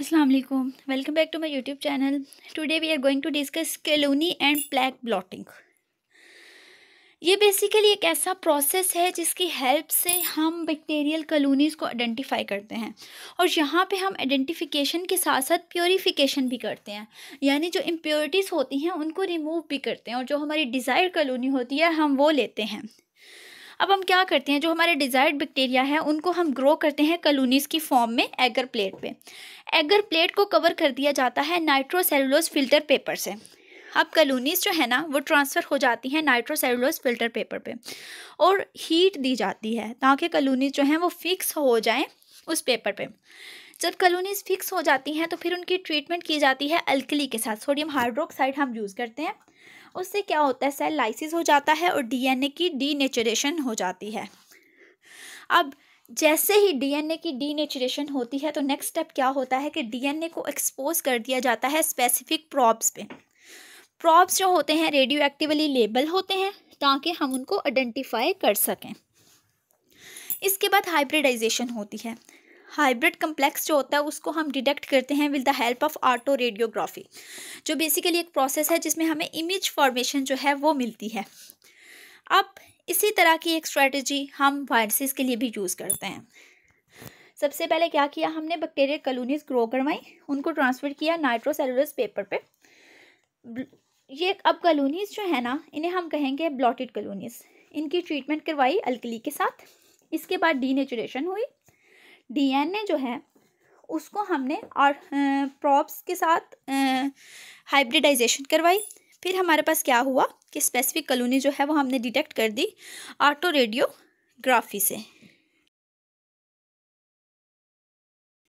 Assalamualaikum. Welcome back to my YouTube channel today we are going to discuss colony and plaque blotting ये basically एक ऐसा process है जिसकी help से हम बैक्टीरियल कलोनीज़ को आइडेंटिफाई करते हैं और यहाँ पे हम आइडेंटिफिकेशन के साथ साथ प्योरीफिकेशन भी करते हैं यानी जो इम्प्योरिटीज़ होती हैं उनको रिमूव भी करते हैं और जो हमारी डिज़ायर कलोनी होती है हम वो लेते हैं अब हम क्या करते हैं जो हमारे डिज़ायर्ड बैक्टीरिया हैं उनको हम ग्रो करते हैं कलोनीस की फॉर्म में एगर प्लेट पे एगर प्लेट को कवर कर दिया जाता है नाइट्रोसेलुलोज फिल्टर पेपर से अब कलोनीस जो है ना वो ट्रांसफ़र हो जाती हैं नाइट्रोसेलुलोज फिल्टर पेपर पे और हीट दी जाती है ताकि कलोनीस जो हैं वो फिक्स हो जाएँ उस पेपर पे जब कलोनीज फिक्स हो जाती हैं तो फिर उनकी ट्रीटमेंट की जाती है अल्कली के साथ सोडियम हाइड्रोक्साइड हम यूज़ करते हैं उससे क्या होता है सेल लाइसिस हो जाता है और डीएनए की डीनेचुरेशन हो जाती है अब जैसे ही डीएनए की डीनेचुरेशन होती है तो नेक्स्ट स्टेप क्या होता है कि डीएनए को एक्सपोज कर दिया जाता है स्पेसिफिक प्रॉब्स पे प्रॉब्स जो होते हैं रेडियो एक्टिवली लेबल होते हैं ताकि हम उनको आइडेंटिफाई कर सकें इसके बाद हाइब्रिडाइजेशन होती है हाइब्रिड कम्प्लेक्स जो होता है उसको हम डिटेक्ट करते हैं with the help of auto radiography जो बेसिकली एक प्रोसेस है जिसमें हमें इमेज फॉर्मेशन जो है वो मिलती है अब इसी तरह की एक स्ट्रेटजी हम वायरसेस के लिए भी यूज़ करते हैं सबसे पहले क्या किया हमने बैक्टीरिया कलोनीज ग्रो करवाई उनको ट्रांसफ़र किया नाइट्रोसेलुलस पेपर पे ये अब कलोनीज जो है ना इन्हें हम कहेंगे ब्लॉटेड कलोनीज इनकी ट्रीटमेंट करवाई अल्कली के साथ इसके बाद डी हुई डीएनए जो है उसको हमने और प्रॉप्स के साथ हाइब्रिडाइजेशन करवाई फिर हमारे पास क्या हुआ कि स्पेसिफिक कलोनी जो है वो हमने डिटेक्ट कर दी ऑटो रेडियोग्राफी से